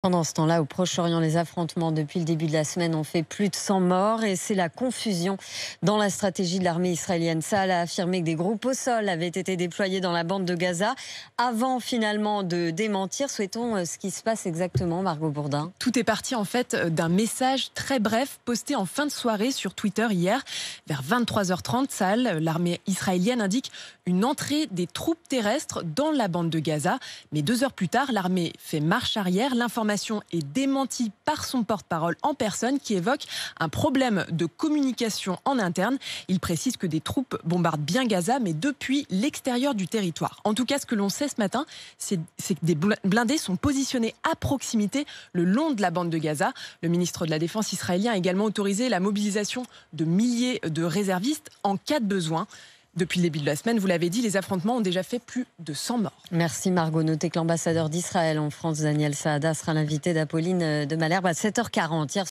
Pendant ce temps-là, au Proche-Orient, les affrontements depuis le début de la semaine ont fait plus de 100 morts et c'est la confusion dans la stratégie de l'armée israélienne. Saal a affirmé que des groupes au sol avaient été déployés dans la bande de Gaza avant finalement de démentir. Souhaitons euh, ce qui se passe exactement, Margot Bourdin. Tout est parti en fait euh, d'un message très bref posté en fin de soirée sur Twitter hier. Vers 23h30, Saal, euh, l'armée israélienne, indique une entrée des troupes terrestres dans la bande de Gaza. Mais deux heures plus tard, l'armée fait marche arrière. L'information est démentie par son porte-parole en personne qui évoque un problème de communication en interne. Il précise que des troupes bombardent bien Gaza, mais depuis l'extérieur du territoire. En tout cas, ce que l'on sait ce matin, c'est que des blindés sont positionnés à proximité le long de la bande de Gaza. Le ministre de la Défense israélien a également autorisé la mobilisation de milliers de réservistes en cas de besoin. Depuis le début de la semaine, vous l'avez dit, les affrontements ont déjà fait plus de 100 morts. Merci Margot. Notez que l'ambassadeur d'Israël en France, Daniel Saada, sera l'invité d'Apolline de Malherbe à 7h40.